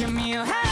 give me a hand.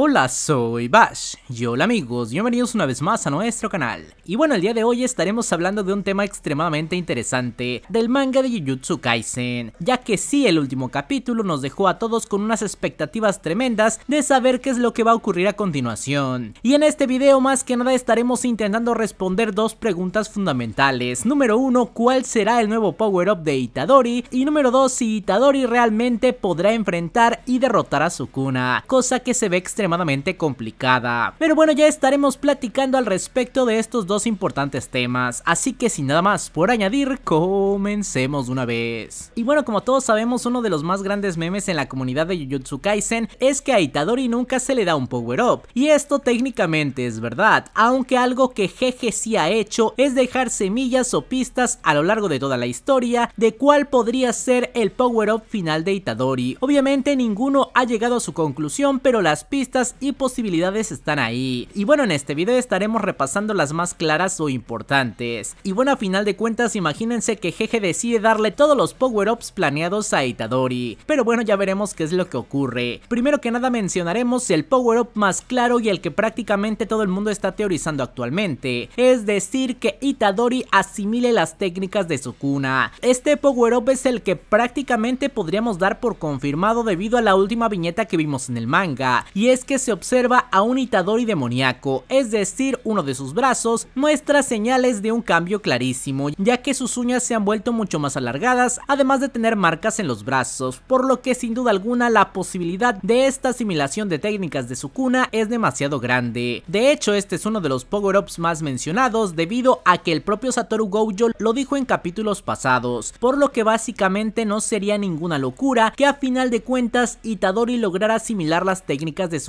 Hola, soy Bash. Y hola amigos, bienvenidos una vez más a nuestro canal. Y bueno, el día de hoy estaremos hablando de un tema extremadamente interesante del manga de Jujutsu Kaisen, ya que sí, el último capítulo nos dejó a todos con unas expectativas tremendas de saber qué es lo que va a ocurrir a continuación. Y en este video más que nada estaremos intentando responder dos preguntas fundamentales. Número uno, ¿cuál será el nuevo power-up de Itadori? Y número dos, si Itadori realmente podrá enfrentar y derrotar a Sukuna, cosa que se ve extremadamente complicada. Pero bueno, ya estaremos platicando al respecto de estos dos importantes temas, así que sin nada más por añadir, comencemos una vez. Y bueno, como todos sabemos, uno de los más grandes memes en la comunidad de Jujutsu Kaisen es que a Itadori nunca se le da un power up, y esto técnicamente es verdad, aunque algo que Jeje si ha hecho es dejar semillas o pistas a lo largo de toda la historia de cuál podría ser el power up final de Itadori. Obviamente ninguno ha llegado a su conclusión, pero las pistas y posibilidades están ahí. Y bueno, en este video estaremos repasando las más claras o importantes. Y bueno, a final de cuentas, imagínense que Jeje decide darle todos los power-ups planeados a Itadori. Pero bueno, ya veremos qué es lo que ocurre. Primero que nada mencionaremos el power-up más claro y el que prácticamente todo el mundo está teorizando actualmente. Es decir, que Itadori asimile las técnicas de su cuna Este power-up es el que prácticamente podríamos dar por confirmado debido a la última viñeta que vimos en el manga. Y es que se observa a un Itadori demoníaco, es decir, uno de sus brazos muestra señales de un cambio clarísimo, ya que sus uñas se han vuelto mucho más alargadas, además de tener marcas en los brazos, por lo que sin duda alguna la posibilidad de esta asimilación de técnicas de su cuna es demasiado grande. De hecho, este es uno de los power-ups más mencionados debido a que el propio Satoru Gojo lo dijo en capítulos pasados, por lo que básicamente no sería ninguna locura que a final de cuentas Itadori lograra asimilar las técnicas de su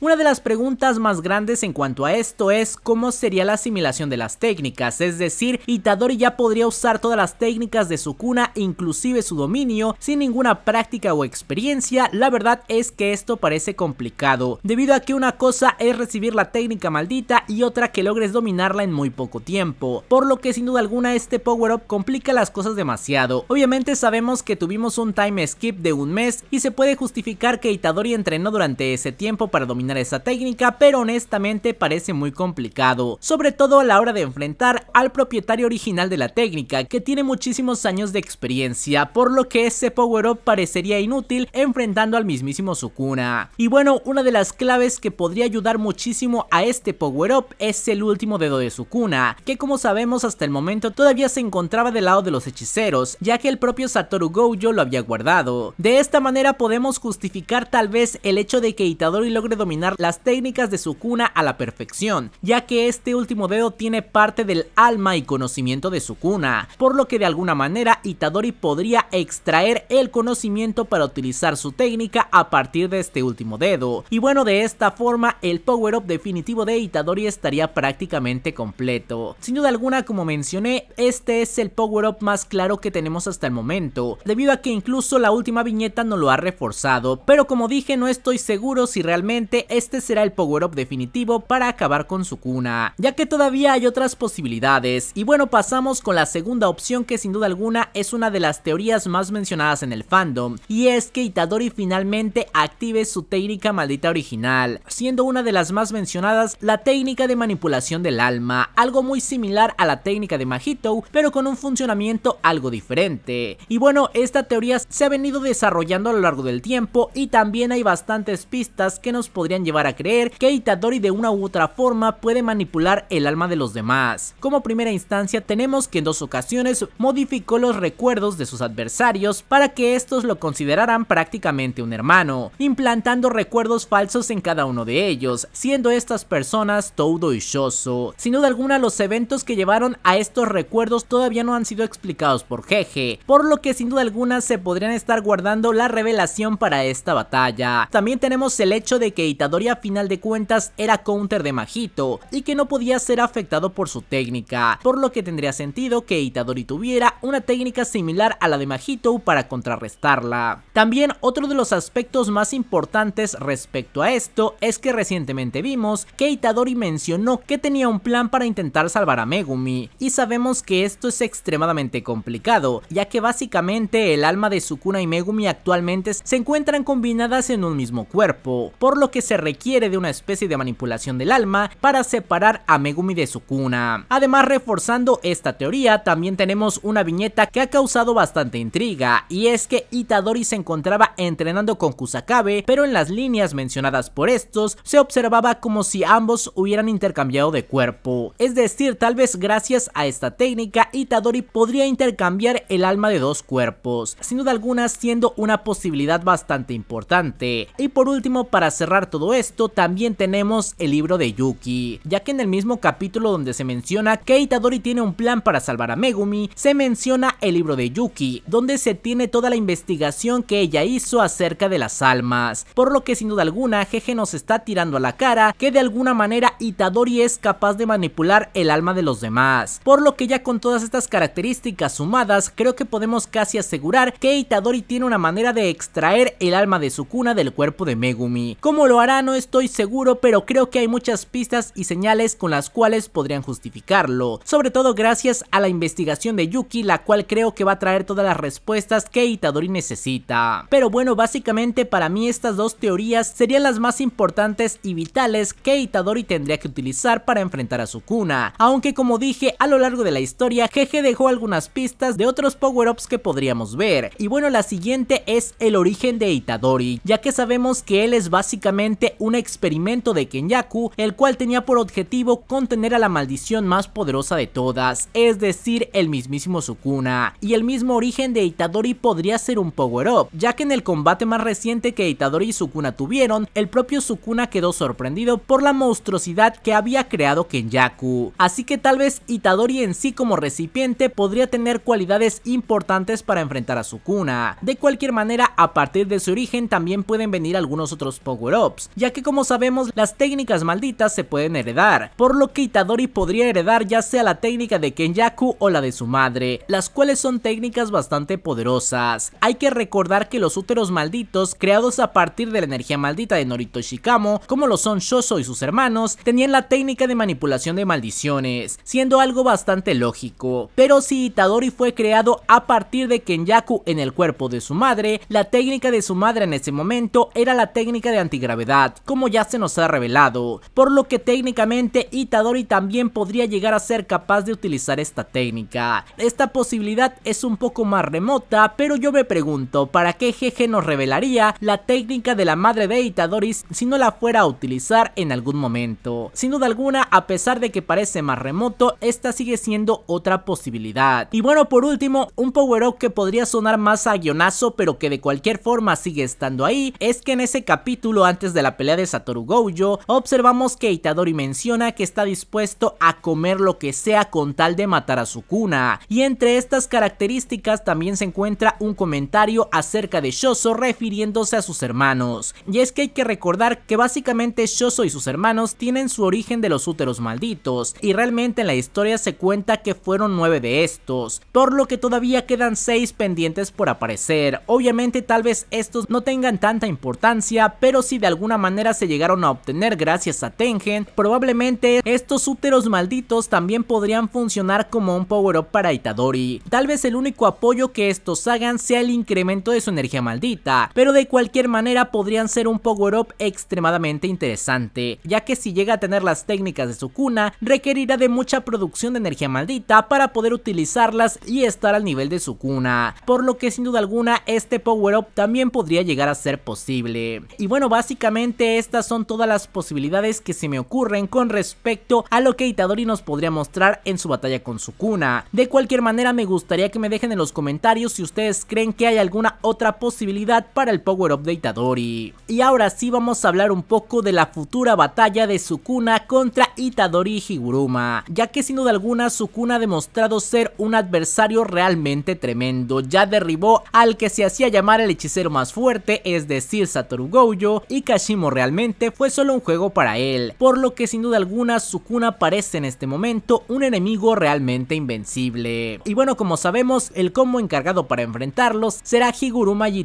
una de las preguntas más grandes en cuanto a esto es cómo sería la asimilación de las técnicas, es decir, Itadori ya podría usar todas las técnicas de su cuna inclusive su dominio, sin ninguna práctica o experiencia, la verdad es que esto parece complicado, debido a que una cosa es recibir la técnica maldita y otra que logres dominarla en muy poco tiempo, por lo que sin duda alguna este power-up complica las cosas demasiado. Obviamente sabemos que tuvimos un time skip de un mes y se puede justificar que Itadori entrenó durante ese tiempo tiempo para dominar esa técnica, pero honestamente parece muy complicado, sobre todo a la hora de enfrentar al propietario original de la técnica, que tiene muchísimos años de experiencia, por lo que ese power-up parecería inútil enfrentando al mismísimo Sukuna. Y bueno, una de las claves que podría ayudar muchísimo a este power-up es el último dedo de Sukuna, que como sabemos hasta el momento todavía se encontraba del lado de los hechiceros, ya que el propio Satoru Gojo lo había guardado. De esta manera podemos justificar tal vez el hecho de que Itador logre dominar las técnicas de su cuna a la perfección, ya que este último dedo tiene parte del alma y conocimiento de su cuna, por lo que de alguna manera Itadori podría extraer el conocimiento para utilizar su técnica a partir de este último dedo. Y bueno, de esta forma el power-up definitivo de Itadori estaría prácticamente completo. Sin duda alguna, como mencioné, este es el power-up más claro que tenemos hasta el momento, debido a que incluso la última viñeta no lo ha reforzado, pero como dije no estoy seguro si realmente este será el power-up definitivo para acabar con su cuna. ya que todavía hay otras posibilidades. Y bueno, pasamos con la segunda opción que sin duda alguna es una de las teorías más mencionadas en el fandom, y es que Itadori finalmente active su técnica maldita original, siendo una de las más mencionadas la técnica de manipulación del alma, algo muy similar a la técnica de Mahito, pero con un funcionamiento algo diferente. Y bueno, esta teoría se ha venido desarrollando a lo largo del tiempo y también hay bastantes pistas que nos podrían llevar a creer que Itadori de una u otra forma puede manipular el alma de los demás. Como primera instancia tenemos que en dos ocasiones modificó los recuerdos de sus adversarios para que estos lo consideraran prácticamente un hermano, implantando recuerdos falsos en cada uno de ellos, siendo estas personas Todo y Shoso. Sin duda alguna los eventos que llevaron a estos recuerdos todavía no han sido explicados por Jeje, por lo que sin duda alguna se podrían estar guardando la revelación para esta batalla. También tenemos el hecho de que Itadori a final de cuentas era counter de Majito y que no podía ser afectado por su técnica, por lo que tendría sentido que Itadori tuviera una técnica similar a la de Majito para contrarrestarla. También otro de los aspectos más importantes respecto a esto es que recientemente vimos que Itadori mencionó que tenía un plan para intentar salvar a Megumi y sabemos que esto es extremadamente complicado ya que básicamente el alma de Sukuna y Megumi actualmente se encuentran combinadas en un mismo cuerpo por lo que se requiere de una especie de manipulación del alma para separar a Megumi de su cuna. Además, reforzando esta teoría, también tenemos una viñeta que ha causado bastante intriga, y es que Itadori se encontraba entrenando con Kusakabe, pero en las líneas mencionadas por estos, se observaba como si ambos hubieran intercambiado de cuerpo. Es decir, tal vez gracias a esta técnica, Itadori podría intercambiar el alma de dos cuerpos, sin duda alguna siendo una posibilidad bastante importante. Y por último, para cerrar todo esto también tenemos el libro de Yuki, ya que en el mismo capítulo donde se menciona que Itadori tiene un plan para salvar a Megumi, se menciona el libro de Yuki, donde se tiene toda la investigación que ella hizo acerca de las almas, por lo que sin duda alguna Jeje nos está tirando a la cara que de alguna manera Itadori es capaz de manipular el alma de los demás, por lo que ya con todas estas características sumadas creo que podemos casi asegurar que Itadori tiene una manera de extraer el alma de su cuna del cuerpo de Megumi, como Cómo lo hará no estoy seguro, pero creo que hay muchas pistas y señales con las cuales podrían justificarlo, sobre todo gracias a la investigación de Yuki, la cual creo que va a traer todas las respuestas que Itadori necesita. Pero bueno, básicamente para mí estas dos teorías serían las más importantes y vitales que Itadori tendría que utilizar para enfrentar a su cuna aunque como dije a lo largo de la historia, Jeje dejó algunas pistas de otros power-ups que podríamos ver. Y bueno, la siguiente es el origen de Itadori, ya que sabemos que él es básicamente un experimento de Kenyaku, el cual tenía por objetivo contener a la maldición más poderosa de todas, es decir, el mismísimo Sukuna, y el mismo origen de Itadori podría ser un power-up, ya que en el combate más reciente que Itadori y Sukuna tuvieron, el propio Sukuna quedó sorprendido por la monstruosidad que había creado Kenyaku, así que tal vez Itadori en sí como recipiente podría tener cualidades importantes para enfrentar a Sukuna. De cualquier manera, a partir de su origen también pueden venir algunos otros power ya que como sabemos las técnicas malditas se pueden heredar, por lo que Itadori podría heredar ya sea la técnica de Kenyaku o la de su madre, las cuales son técnicas bastante poderosas. Hay que recordar que los úteros malditos, creados a partir de la energía maldita de Norito Shikamo, como lo son Shoso y sus hermanos, tenían la técnica de manipulación de maldiciones, siendo algo bastante lógico. Pero si Itadori fue creado a partir de Kenyaku en el cuerpo de su madre, la técnica de su madre en ese momento era la técnica de antigravedad, como ya se nos ha revelado, por lo que técnicamente Itadori también podría llegar a ser capaz de utilizar esta técnica. Esta posibilidad es un poco más remota, pero yo me pregunto, ¿para qué Jeje nos revelaría la técnica de la madre de Itadori si no la fuera a utilizar en algún momento? Sin duda alguna, a pesar de que parece más remoto, esta sigue siendo otra posibilidad. Y bueno, por último, un power-up que podría sonar más a guionazo, pero que de cualquier forma sigue estando ahí, es que en ese capítulo antes de la pelea de Satoru Gojo, observamos que Itadori menciona que está dispuesto a comer lo que sea con tal de matar a su cuna y entre estas características también se encuentra un comentario acerca de Shoso refiriéndose a sus hermanos, y es que hay que recordar que básicamente Shoso y sus hermanos tienen su origen de los úteros malditos, y realmente en la historia se cuenta que fueron nueve de estos, por lo que todavía quedan seis pendientes por aparecer, obviamente tal vez estos no tengan tanta importancia, pero si de alguna manera se llegaron a obtener gracias a Tengen, probablemente estos úteros malditos también podrían funcionar como un power-up para Itadori. Tal vez el único apoyo que estos hagan sea el incremento de su energía maldita, pero de cualquier manera podrían ser un power-up extremadamente interesante, ya que si llega a tener las técnicas de su cuna, requerirá de mucha producción de energía maldita para poder utilizarlas y estar al nivel de su cuna, por lo que sin duda alguna este power-up también podría llegar a ser posible. Y bueno, básicamente estas son todas las posibilidades que se me ocurren con respecto a lo que Itadori nos podría mostrar en su batalla con Sukuna. De cualquier manera me gustaría que me dejen en los comentarios si ustedes creen que hay alguna otra posibilidad para el Power Up de Itadori. Y ahora sí vamos a hablar un poco de la futura batalla de Sukuna contra Itadori Higuruma, ya que sin duda alguna Sukuna ha demostrado ser un adversario realmente tremendo, ya derribó al que se hacía llamar el hechicero más fuerte, es decir Satoru Gojo, y Kashimo realmente fue solo un juego para él, por lo que sin duda alguna Sukuna parece en este momento un enemigo realmente invencible. Y bueno como sabemos el combo encargado para enfrentarlos será Higuruma y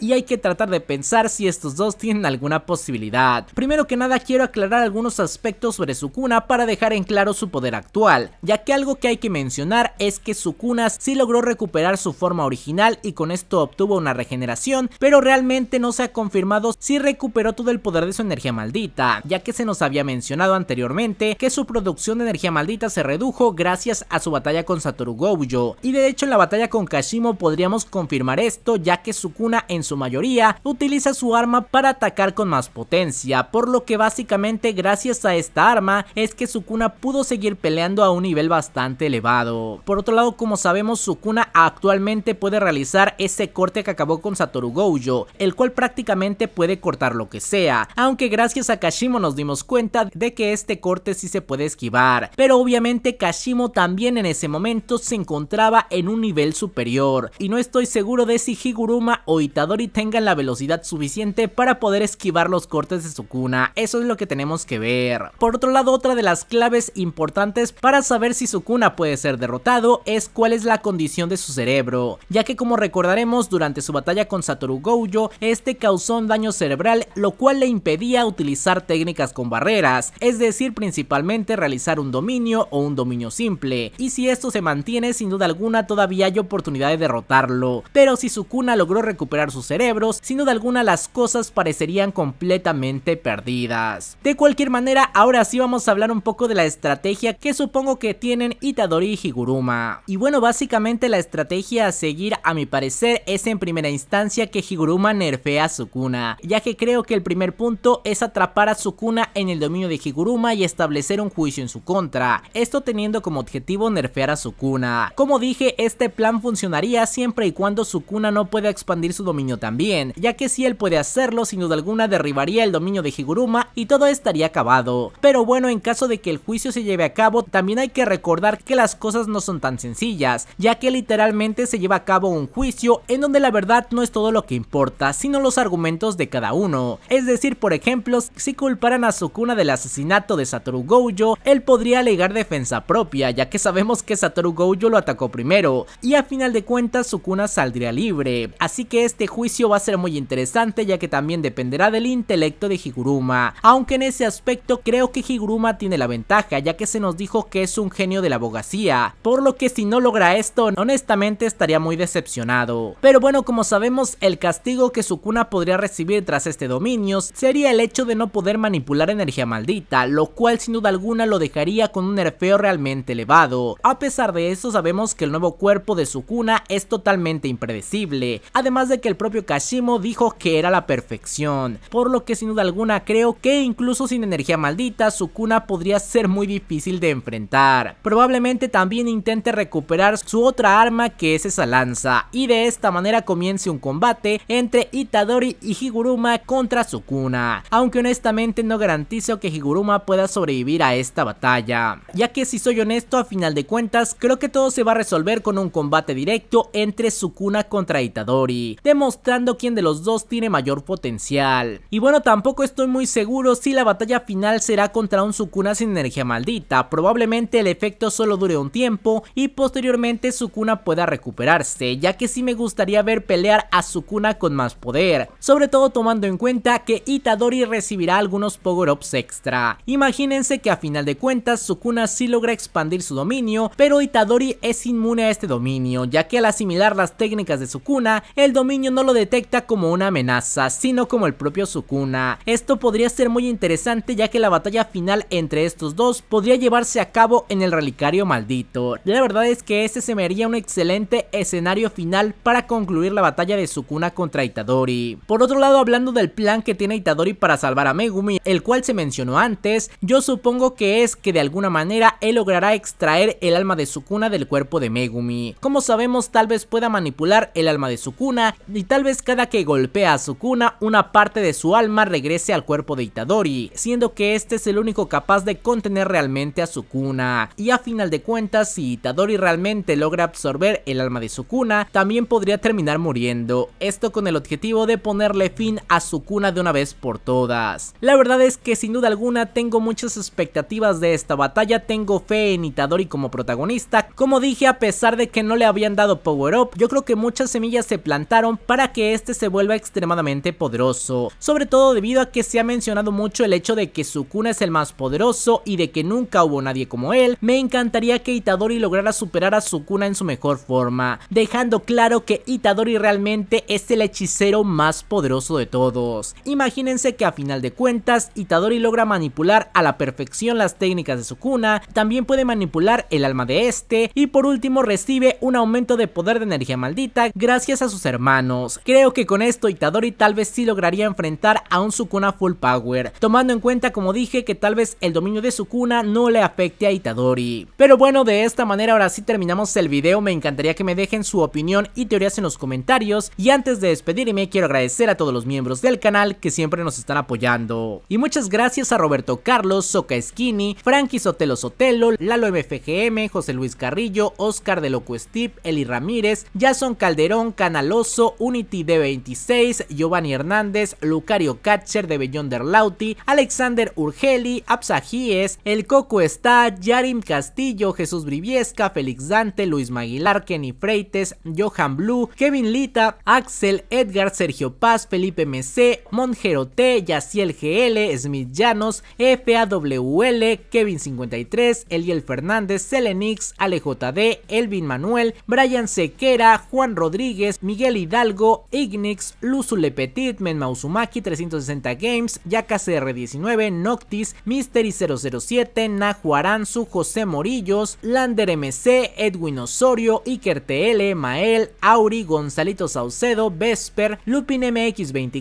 y hay que tratar de pensar si estos dos tienen alguna posibilidad. Primero que nada quiero aclarar algunos aspectos sobre Sukuna para dejar en claro su poder actual, ya que algo que hay que mencionar es que Sukuna sí logró recuperar su forma original y con esto obtuvo una regeneración, pero realmente no se ha confirmado si recuperó todo el poder de su energía maldita, ya que se nos había mencionado anteriormente que su producción de energía maldita se redujo gracias a su batalla con Satoru Gojo, y de hecho en la batalla con Kashimo podríamos confirmar esto ya que Sukuna en su mayoría utiliza su arma para atacar con más potencia, por lo que básicamente gracias a esta arma es que Sukuna pudo seguir peleando a un nivel bastante elevado. Por otro lado, como sabemos, Sukuna actualmente puede realizar ese corte que acabó con Satoru Gojo, el cual prácticamente puede cortar lo que sea, aunque gracias a Kashimo nos dimos cuenta de que este corte sí se puede esquivar, pero obviamente Kashimo también en ese momento se encontraba en un nivel superior, y no estoy seguro de si Higuruma o Itadori tengan la velocidad suficiente para poder esquivar los cortes de Sukuna, eso es lo que tenemos que ver. Por otro lado, otra de las claves importantes para saber si Sukuna puede ser derrotado es cuál es la condición de su cerebro, ya que como recordaremos durante su batalla con Satoru Gojo, este causó un daño cerebral, lo cual le impedía utilizar técnicas con barreras, es decir, principalmente realizar un dominio o un dominio simple, y si esto se mantiene, sin duda alguna todavía hay oportunidad de derrotarlo, pero si Sukuna logró recuperar sus cerebros, sin duda alguna las cosas parecerían completamente perdidas. De cualquier manera, ahora sí vamos a hablar un poco de la estrategia que supongo que tienen Itadori y Higuruma. Y bueno, básicamente la estrategia a seguir a mi parecer es en primera instancia que Higuruma nerfea a Sukuna, ya que creo que el primer punto es atrapar a Sukuna en el dominio de Higuruma y establecer un juicio en su contra, esto teniendo como objetivo nerfear a Sukuna. Como dije, este plan funcionaría siempre y cuando Sukuna no pueda expandir su dominio también, ya que si él puede hacerlo, sin duda alguna derribaría el dominio de Higuruma y todo estaría acabado. Pero bueno, en caso de que el juicio se lleve a cabo, también hay que recordar que las cosas no son tan sencillas, ya que literalmente se lleva a cabo un juicio en donde la verdad no es todo lo que importa, sino los argumentos de cada cada uno. Es decir, por ejemplo, si culparan a Sukuna del asesinato de Satoru Gojo, él podría alegar defensa propia, ya que sabemos que Satoru Gojo lo atacó primero, y a final de cuentas Sukuna saldría libre. Así que este juicio va a ser muy interesante, ya que también dependerá del intelecto de Higuruma, aunque en ese aspecto creo que Higuruma tiene la ventaja, ya que se nos dijo que es un genio de la abogacía, por lo que si no logra esto, honestamente estaría muy decepcionado. Pero bueno, como sabemos, el castigo que Sukuna podría recibir tras este dominio sería el hecho de no poder manipular energía maldita, lo cual sin duda alguna lo dejaría con un nerfeo realmente elevado. A pesar de eso sabemos que el nuevo cuerpo de Sukuna es totalmente impredecible, además de que el propio Kashimo dijo que era la perfección, por lo que sin duda alguna creo que incluso sin energía maldita Sukuna podría ser muy difícil de enfrentar. Probablemente también intente recuperar su otra arma que es esa lanza, y de esta manera comience un combate entre Itadori y Higuruma contra Sukuna, aunque honestamente no garantizo que Higuruma pueda sobrevivir a esta batalla, ya que si soy honesto a final de cuentas creo que todo se va a resolver con un combate directo entre Sukuna contra Itadori, demostrando quién de los dos tiene mayor potencial. Y bueno tampoco estoy muy seguro si la batalla final será contra un Sukuna sin energía maldita, probablemente el efecto solo dure un tiempo y posteriormente Sukuna pueda recuperarse, ya que sí me gustaría ver pelear a Sukuna con más poder, sobre todo tomando en cuenta que Itadori recibirá algunos power-ups extra. Imagínense que a final de cuentas Sukuna sí logra expandir su dominio, pero Itadori es inmune a este dominio, ya que al asimilar las técnicas de Sukuna, el dominio no lo detecta como una amenaza, sino como el propio Sukuna. Esto podría ser muy interesante ya que la batalla final entre estos dos podría llevarse a cabo en el relicario maldito. La verdad es que ese se me haría un excelente escenario final para concluir la batalla de Sukuna contra Itadori. Por otro lado, hablando del plan que tiene Itadori para salvar a Megumi, el cual se mencionó antes, yo supongo que es que de alguna manera él logrará extraer el alma de Sukuna del cuerpo de Megumi. Como sabemos, tal vez pueda manipular el alma de Sukuna y tal vez cada que golpea a Sukuna, una parte de su alma regrese al cuerpo de Itadori, siendo que este es el único capaz de contener realmente a Sukuna. Y a final de cuentas, si Itadori realmente logra absorber el alma de Sukuna, también podría terminar muriendo. Esto con el objetivo de ponerle fin a su cuna de una vez por todas. La verdad es que sin duda alguna tengo muchas expectativas de esta batalla, tengo fe en Itadori como protagonista. Como dije, a pesar de que no le habían dado power up, yo creo que muchas semillas se plantaron para que este se vuelva extremadamente poderoso. Sobre todo debido a que se ha mencionado mucho el hecho de que Sukuna es el más poderoso y de que nunca hubo nadie como él, me encantaría que Itadori lograra superar a Sukuna en su mejor forma, dejando claro que Itadori realmente es el hechicero más poderoso de todos. Imagínense que a final de cuentas, Itadori logra manipular a la perfección las técnicas de Sukuna, también puede manipular el alma de este, y por último recibe un aumento de poder de energía maldita gracias a sus hermanos. Creo que con esto Itadori tal vez sí lograría enfrentar a un Sukuna full power, tomando en cuenta como dije que tal vez el dominio de Sukuna no le afecte a Itadori. Pero bueno, de esta manera ahora sí terminamos el video, me encantaría que me dejen su opinión y teorías en los comentarios, y antes de despedirme quiero agradecer a todos los miembros miembros del canal que siempre nos están apoyando. Y muchas gracias a Roberto Carlos, Soca Skinny, Frankie Sotelo Sotelo, Lalo MFGM, José Luis Carrillo, Oscar de Loco Steve, Eli Ramírez, Jason Calderón, Canaloso, Unity D26, Giovanni Hernández, Lucario Catcher de Bellón Lauti, Alexander Urgeli, Apsajíes, El Coco Está, Yarim Castillo, Jesús Briviesca, Félix Dante, Luis Maguilar, Kenny Freites, Johan Blue, Kevin Lita, Axel, Edgar, Sergio Paz, Felipe MC, Monjero T, Yaciel GL, Smith Llanos, FAWL, Kevin53, Eliel Fernández, Selenix, AleJD, Elvin Manuel, Brian Sequera, Juan Rodríguez, Miguel Hidalgo, Ignix, Luzul Petit, Menmausumaki 360 Games, YakaCR19, Noctis, Mystery007, Nahuaranzu, José Morillos, Lander MC, Edwin Osorio, Iker TL, Mael, Auri, Gonzalito Saucedo, Vesper, Lupin MX20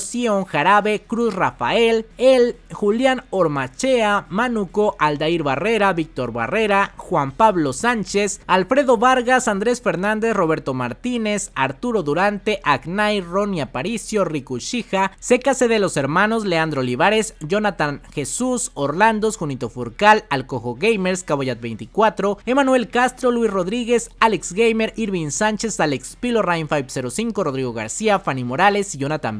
Sion Jarabe, Cruz Rafael, El, Julián Ormachea, Manuco, Aldair Barrera, Víctor Barrera, Juan Pablo Sánchez, Alfredo Vargas, Andrés Fernández, Roberto Martínez, Arturo Durante, Agnay, Ronnie Aparicio, Riku Shija, de los hermanos Leandro Olivares, Jonathan Jesús, Orlando Junito Furcal, Alcojo Gamers, Caboyat 24, Emanuel Castro, Luis Rodríguez, Alex Gamer, Irvin Sánchez, Alex Pilo, Ryan 505, Rodrigo García, Fanny Morales y Jonathan